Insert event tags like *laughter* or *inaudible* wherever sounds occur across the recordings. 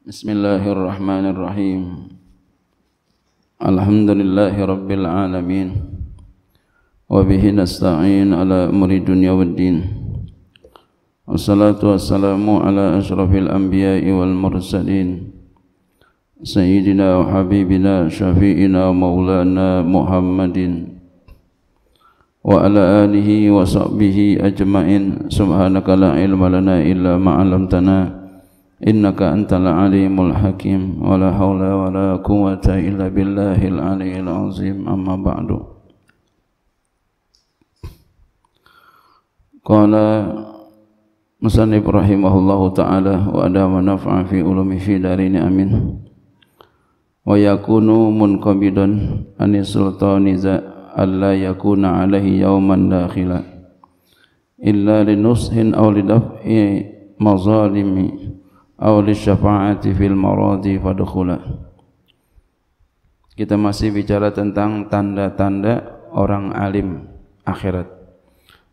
بسم الله الرحمن الرحيم الحمد لله رب العالمين وبه نستعين على أمر الدنيا والدين والصلاة والسلام على أشرف الأنبياء والمرسلين سيدنا وحبيبنا شفيئنا مولانا محمد وعلى آله وصحبه أجمعين سبحانك لا علم لنا إلا ما علمتنا إنك أنت العليم الحكيم ولا حول ولا قوة إلا بالله العلي العظيم أما بعد قال مصنف رحمه الله تعالى وأدام نفع في علوم في دارين نعم، أمين ويكون منقبضا عن السلطان ألا يكون عليه يوما داخلا إلا لنصح أو لدفع مظالم aw lisyafaati fil maradi fadkhula kita masih bicara tentang tanda-tanda orang alim akhirat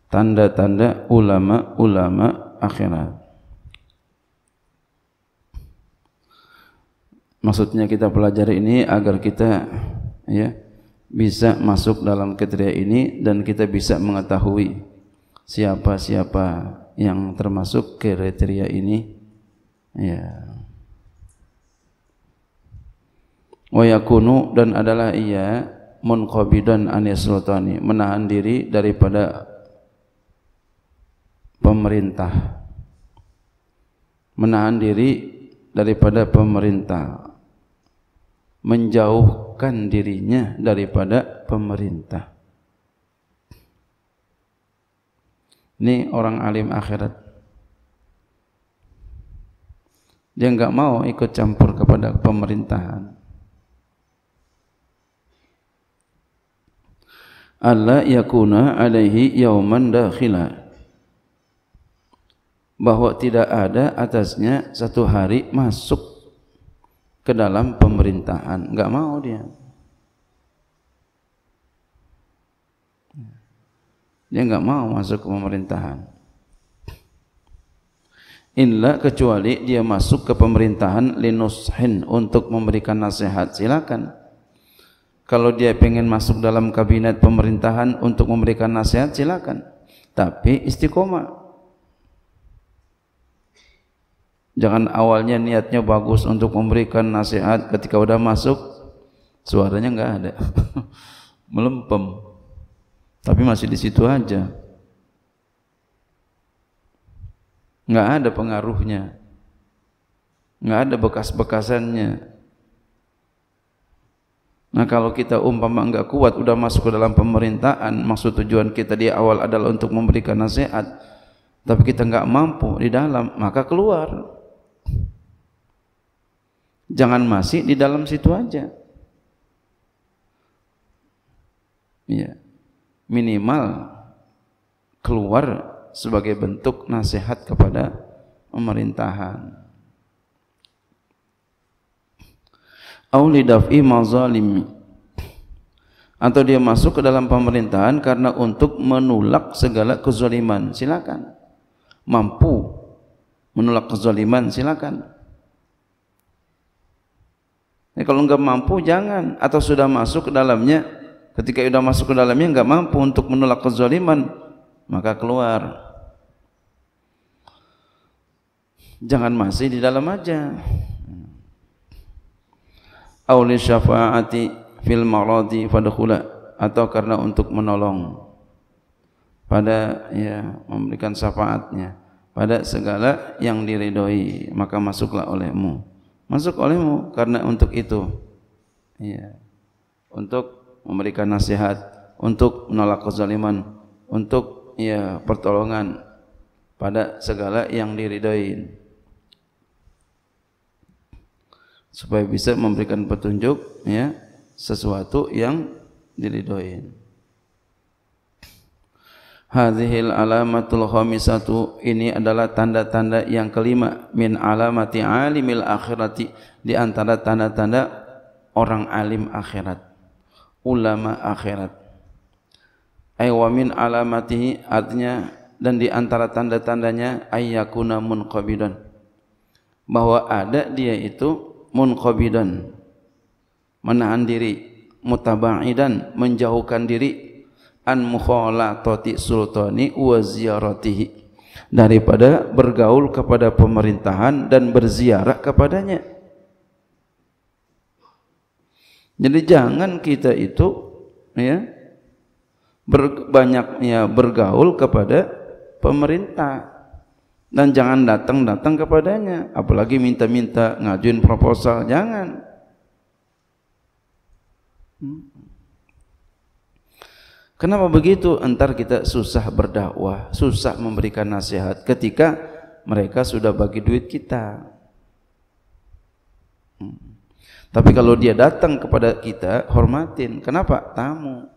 tanda-tanda ulama-ulama akhirat maksudnya kita pelajari ini agar kita ya bisa masuk dalam kriteria ini dan kita bisa mengetahui siapa-siapa yang termasuk kriteria ini ya Wayakunu dan adalah ia munqabidan anis sultani menahan diri daripada pemerintah menahan diri daripada pemerintah menjauhkan dirinya daripada pemerintah ini orang alim akhirat Dia nggak mau ikut campur kepada pemerintahan. Allah yakuna alaihi yauman dakhila bahwa tidak ada atasnya satu hari masuk ke dalam pemerintahan nggak mau dia dia nggak mau masuk ke pemerintahan Inilah kecuali dia masuk ke pemerintahan linushin untuk memberikan nasihat silakan kalau dia pengen masuk dalam kabinet pemerintahan untuk memberikan nasihat silakan tapi istiqomah jangan awalnya niatnya bagus untuk memberikan nasihat ketika udah masuk suaranya nggak ada *laughs* melempem tapi masih di situ aja nggak ada pengaruhnya nggak ada bekas-bekasannya Nah kalau kita umpama enggak kuat udah masuk ke dalam pemerintahan maksud tujuan kita di awal adalah untuk memberikan nasihat tapi kita enggak mampu di dalam maka keluar jangan masih di dalam situ aja ya minimal keluar sebagai bentuk nasihat kepada pemerintahan. Aulidaf'i mazalim atau dia masuk ke dalam pemerintahan karena untuk menolak segala kezaliman. Silakan. Mampu menolak kezaliman silakan. Ya, kalau enggak mampu jangan atau sudah masuk ke dalamnya ketika sudah masuk ke dalamnya enggak mampu untuk menolak kezaliman maka keluar jangan masih di dalam aja auli syafaati fil maradi fadkhula atau karena untuk menolong pada ya memberikan syafaatnya pada segala yang diridhoi maka masuklah olehmu masuk olehmu karena untuk itu ya untuk memberikan nasihat untuk menolak kezaliman untuk ya pertolongan pada segala yang diridoin supaya bisa memberikan petunjuk ya sesuatu yang diridoin Hadhil alamatul khamisatu ini adalah tanda-tanda yang kelima min alamati alimil akhirati di antara tanda-tanda orang alim akhirat ulama akhirat ay wa min alamatihi artinya dan di antara tanda-tandanya ayyakuna munqabidan bahwa ada dia itu munqabidan menahan diri mutabaidan menjauhkan diri an mukhalatati sultani wa ziyaratihi daripada bergaul kepada pemerintahan dan berziarah kepadanya jadi jangan kita itu ya ber, banyaknya bergaul kepada pemerintah dan jangan datang-datang kepadanya apalagi minta-minta ngajuin proposal jangan hmm. Kenapa begitu? Entar kita susah berdakwah, susah memberikan nasihat ketika mereka sudah bagi duit kita. Hmm. Tapi kalau dia datang kepada kita, hormatin. Kenapa? Tamu.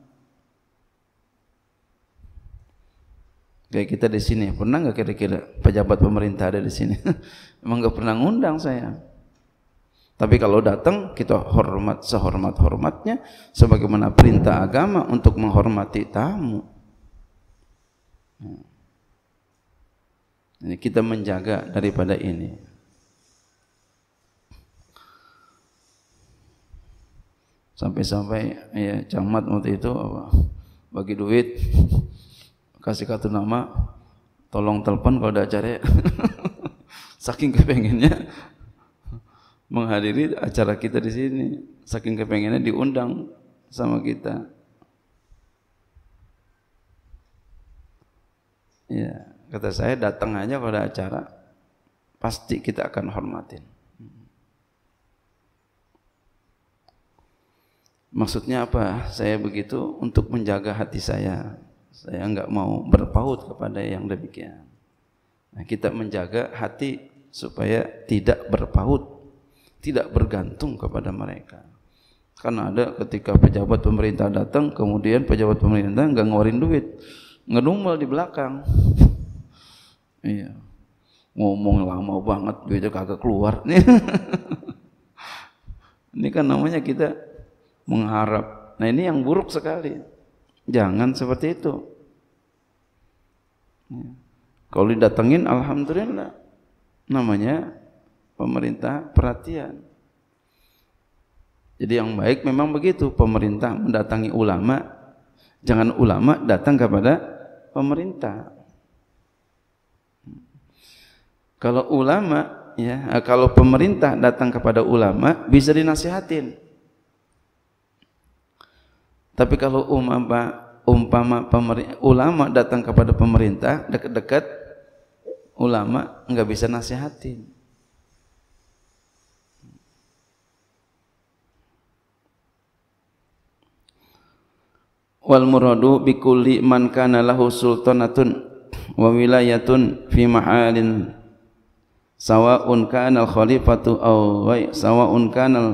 Kayak kita di sini, pernah nggak kira-kira pejabat pemerintah ada di sini? *laughs* Emang nggak pernah ngundang saya. Tapi kalau datang kita hormat sehormat-hormatnya sebagaimana perintah agama untuk menghormati tamu. Ini kita menjaga daripada ini. Sampai-sampai ya camat waktu itu apa? bagi duit *laughs* kasih kartu nama tolong telepon kalau ada acara ya. *laughs* saking kepengennya menghadiri acara kita di sini saking kepengennya diundang sama kita ya kata saya datang aja ada acara pasti kita akan hormatin maksudnya apa saya begitu untuk menjaga hati saya saya nggak mau berpaut kepada yang demikian. Nah, kita menjaga hati supaya tidak berpaut, tidak bergantung kepada mereka. Karena ada ketika pejabat pemerintah datang, kemudian pejabat pemerintah nggak ngeluarin duit, ngedumel di belakang. *laughs* iya. Ngomong lama banget, duitnya kagak keluar. *laughs* ini kan namanya kita mengharap. Nah ini yang buruk sekali. Jangan seperti itu. Ya. Kalau didatengin, alhamdulillah. Namanya pemerintah perhatian. Jadi yang baik memang begitu, pemerintah mendatangi ulama, jangan ulama datang kepada pemerintah. Kalau ulama ya, kalau pemerintah datang kepada ulama bisa dinasihatin. Tapi kalau umpama, umpama ulama datang kepada pemerintah dekat-dekat ulama nggak bisa nasihatin. Wal muradu bi kulli man kana lahu sultanatun wa wilayatun fi mahalin sawa'un kana al khalifatu aw ghayr sawa'un kana al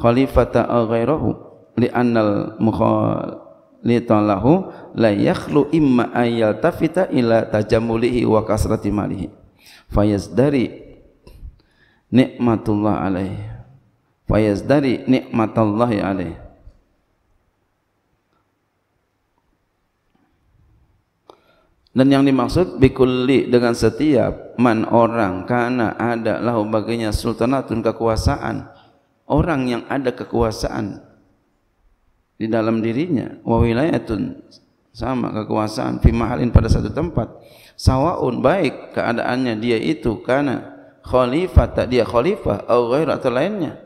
khalifata aw ghairahu li'annal mukhalita lahu la yakhlu imma ayal tafita ila tajamulihi wa kasrati malihi fayazdari nikmatullah alaih fayazdari nikmatullah alaih Dan yang dimaksud bikulli dengan setiap man orang karena ada lahu baginya sultanatun kekuasaan. Orang yang ada kekuasaan di dalam dirinya wa wilayatun sama kekuasaan fi mahalin pada satu tempat sawaun baik keadaannya dia itu karena khalifah tak dia khalifah atau ghair atau lainnya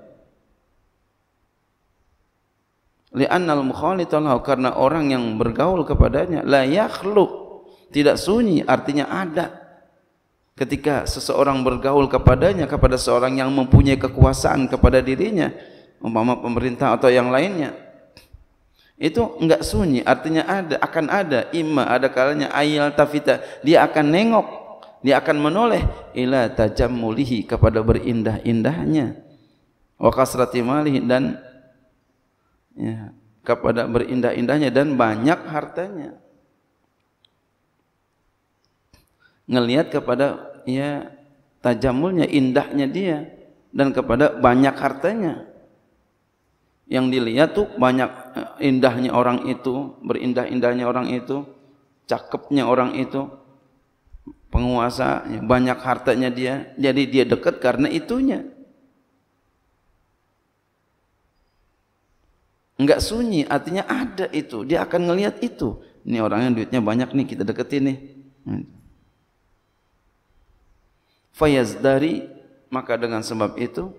li'annal mukhalita lahu karena orang yang bergaul kepadanya la yakhluq tidak sunyi artinya ada ketika seseorang bergaul kepadanya kepada seorang yang mempunyai kekuasaan kepada dirinya umpama pemerintah atau yang lainnya itu enggak sunyi artinya ada akan ada imma ada kalanya ayal tafita dia akan nengok dia akan menoleh ila tajammulihi kepada berindah-indahnya wa kasrati malihi dan ya, kepada berindah-indahnya dan banyak hartanya ngelihat kepada ya tajamulnya indahnya dia dan kepada banyak hartanya yang dilihat tuh banyak eh, indahnya orang itu, berindah-indahnya orang itu, cakepnya orang itu, penguasa, banyak hartanya dia. Jadi dia dekat karena itunya. Enggak sunyi, artinya ada itu. Dia akan ngelihat itu. Ini orangnya duitnya banyak nih, kita deketin nih. dari maka dengan sebab itu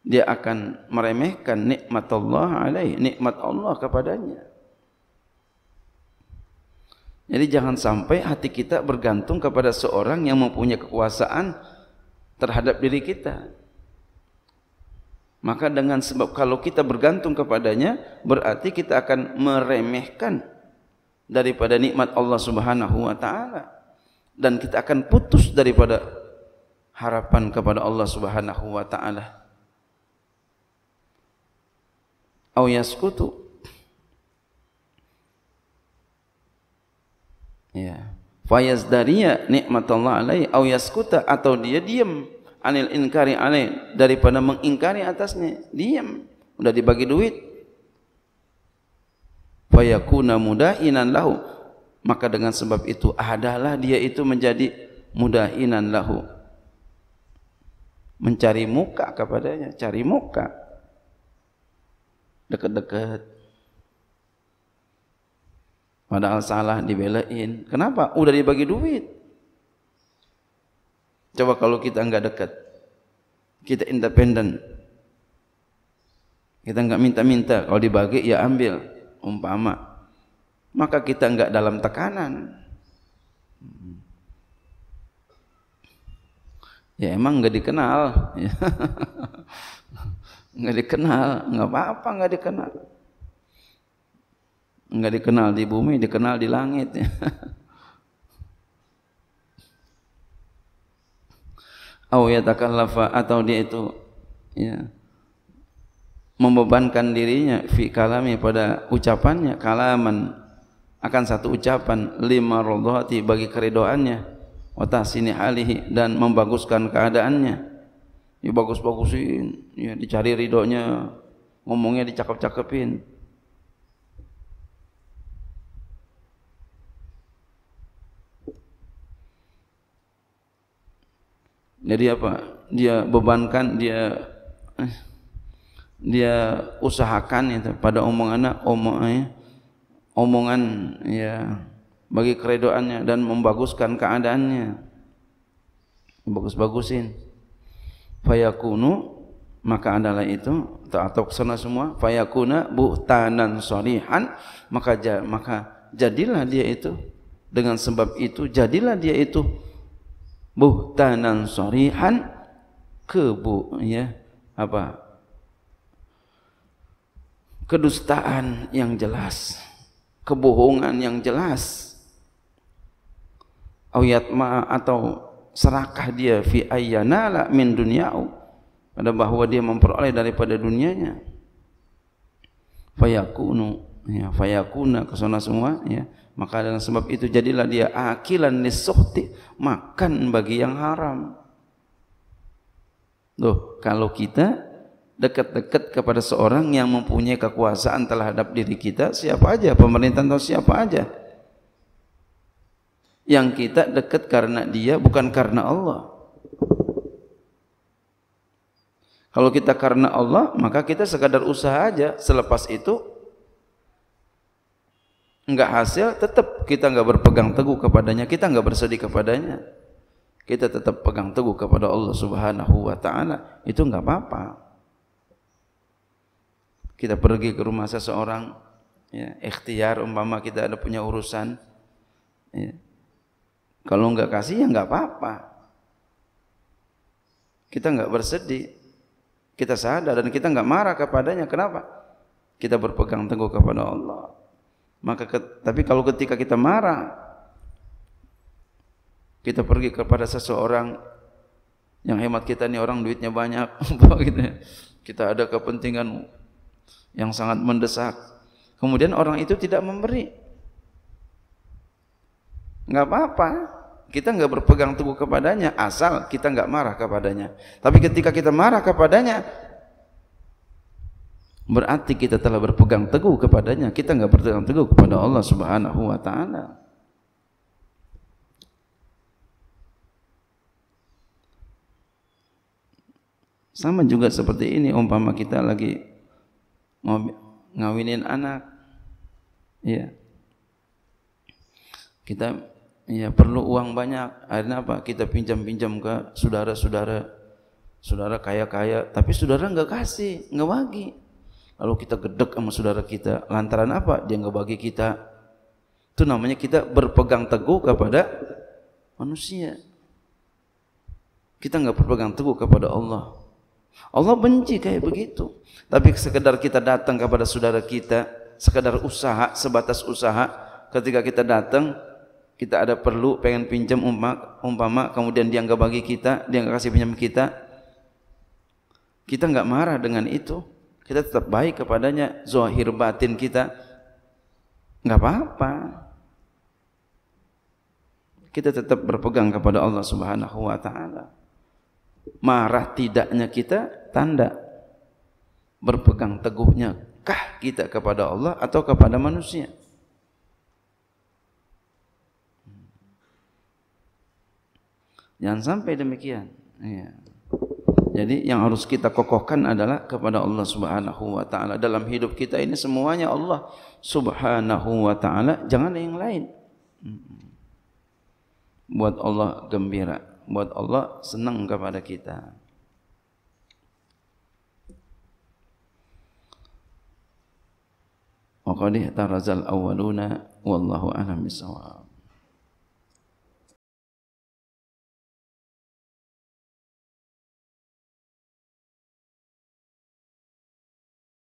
dia akan meremehkan nikmat Allah alaih, nikmat Allah kepadanya. Jadi jangan sampai hati kita bergantung kepada seorang yang mempunyai kekuasaan terhadap diri kita. Maka dengan sebab kalau kita bergantung kepadanya, berarti kita akan meremehkan daripada nikmat Allah Subhanahu wa taala dan kita akan putus daripada harapan kepada Allah Subhanahu wa taala. au yaskutu ya fayazdariya nikmatullah alaihi au yaskuta atau dia diam anil inkari alaih daripada mengingkari atasnya diam udah dibagi duit fayakuna mudainan lahu maka dengan sebab itu adalah dia itu menjadi mudainan lahu mencari muka kepadanya cari muka deket-deket. Padahal salah dibelain. Kenapa? Udah dibagi duit. Coba kalau kita nggak dekat, kita independen. Kita nggak minta-minta. Kalau dibagi ya ambil. Umpama. Maka kita nggak dalam tekanan. Ya emang nggak dikenal. *laughs* nggak dikenal nggak apa-apa nggak dikenal nggak dikenal di bumi dikenal di langit *laughs* au yatakallafa atau dia itu ya membebankan dirinya fi kalami pada ucapannya kalaman akan satu ucapan lima dohati bagi keridoannya wa tahsini alihi dan membaguskan keadaannya ya bagus-bagusin, ya dicari ridhonya, ngomongnya dicakap-cakepin. Jadi apa? Dia bebankan, dia eh, dia usahakan itu pada omongannya omongannya omongan ya bagi keredoannya dan membaguskan keadaannya bagus-bagusin fayakunu maka adalah itu atau kesana semua fayakuna buhtanan solihan maka maka jadilah dia itu dengan sebab itu jadilah dia itu buhtanan solihan kebu ya apa kedustaan yang jelas kebohongan yang jelas ayat ma atau serakah dia fi ayyanala min dunyau pada bahwa dia memperoleh daripada dunianya fayakunu ya fayakuna kesana semua ya maka dengan sebab itu jadilah dia akilan nisuhti makan bagi yang haram loh kalau kita dekat-dekat kepada seorang yang mempunyai kekuasaan terhadap diri kita siapa aja pemerintahan atau siapa aja yang kita dekat karena dia bukan karena Allah. Kalau kita karena Allah, maka kita sekadar usaha aja. Selepas itu enggak hasil, tetap kita enggak berpegang teguh kepadanya, kita enggak bersedih kepadanya. Kita tetap pegang teguh kepada Allah Subhanahu wa taala. Itu enggak apa-apa. Kita pergi ke rumah seseorang ya, ikhtiar umpama kita ada punya urusan ya, Kalau nggak kasih ya nggak apa-apa. Kita nggak bersedih. Kita sadar dan kita nggak marah kepadanya. Kenapa? Kita berpegang teguh kepada Allah. Maka tapi kalau ketika kita marah, kita pergi kepada seseorang yang hemat kita ini orang duitnya banyak, *laughs* gitu. Ya. kita ada kepentingan yang sangat mendesak. Kemudian orang itu tidak memberi, Enggak apa-apa kita nggak berpegang teguh kepadanya asal kita nggak marah kepadanya. Tapi ketika kita marah kepadanya, berarti kita telah berpegang teguh kepadanya. Kita nggak berpegang teguh kepada Allah Subhanahu Wa Taala. Sama juga seperti ini umpama kita lagi mau ngawinin anak. Iya. Kita ya perlu uang banyak akhirnya apa kita pinjam-pinjam ke saudara-saudara saudara kaya-kaya tapi saudara nggak kasih nggak bagi lalu kita gedek sama saudara kita lantaran apa dia nggak bagi kita itu namanya kita berpegang teguh kepada manusia kita nggak berpegang teguh kepada Allah Allah benci kayak begitu tapi sekedar kita datang kepada saudara kita sekedar usaha sebatas usaha ketika kita datang kita ada perlu pengen pinjam umpama, kemudian dia bagi kita dia kasih pinjam kita kita nggak marah dengan itu kita tetap baik kepadanya zahir batin kita nggak apa-apa kita tetap berpegang kepada Allah Subhanahu wa taala marah tidaknya kita tanda berpegang teguhnya kah kita kepada Allah atau kepada manusia Jangan sampai demikian. Ya. Jadi yang harus kita kokohkan adalah kepada Allah Subhanahu wa taala. Dalam hidup kita ini semuanya Allah Subhanahu wa taala, jangan yang lain. Buat Allah gembira, buat Allah senang kepada kita. Maka qad tarazal awwaluna wallahu a'lam bisawab.